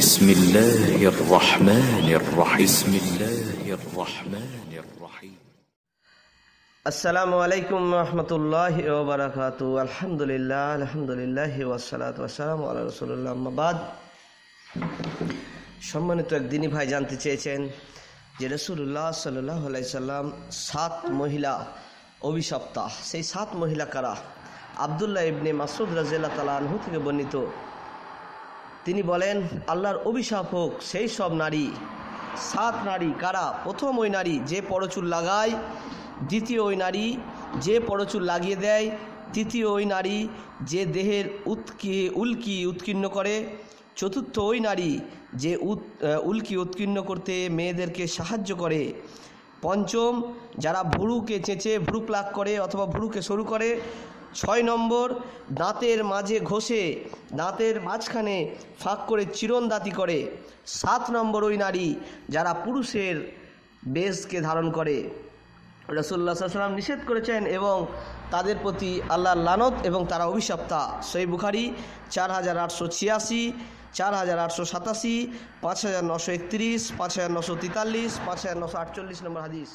بسم الله الرحمن الرحيم بسم الله الرحمن الرحيم السلام عليكم ورحمة الله وبركاته الحمد لله الحمد لله والصلاة والسلام على رسول الله بعد সম্মানিত এক দিনী ভাই জানতে চেয়েছেন যে রসুল্লাহ সাল্লাহ সাল্লাম সাত মহিলা অভিশপ্তা সেই সাত মহিলা কারা আবদুল্লাহ ইবনে মাসুদ রাজিয়াল্লাহ তালা আনহু থেকে বর্ণিত তিনি বলেন আল্লাহর অভিশাপ হোক সেই সব নারী সাত নারী কারা প্রথম ওই নারী যে পরচুল লাগায় দ্বিতীয় ওই নারী যে পরচুল লাগিয়ে দেয় তৃতীয় ওই নারী যে দেহের উৎকি উল্কি উৎকীর্ণ করে চতুর্থ ওই নারী যে উৎ উল্কি উৎকীর্ণ করতে মেয়েদেরকে সাহায্য করে পঞ্চম যারা ভুরুকে চেঁচে ভ্রু প্লাক করে অথবা ভুরুকে শুরু করে ছয় নম্বর দাঁতের মাঝে ঘষে দাঁতের মাঝখানে ফাঁক করে চিরনদাতি করে সাত নম্বর ওই নারী যারা পুরুষের বেশকে ধারণ করে রসুল্লা সাল্লাম নিষেধ করেছেন এবং তাদের প্রতি আল্লাহ লানত এবং তারা অভিশপ্তা সই বুখারি চার হাজার আটশো ছিয়াশি চার হাজার আটশো সাতাশি পাঁচ হাজার নশো একত্রিশ পাঁচ হাজার নশো তেতাল্লিশ পাঁচ হাজার নশো আটচল্লিশ নম্বর হাদিস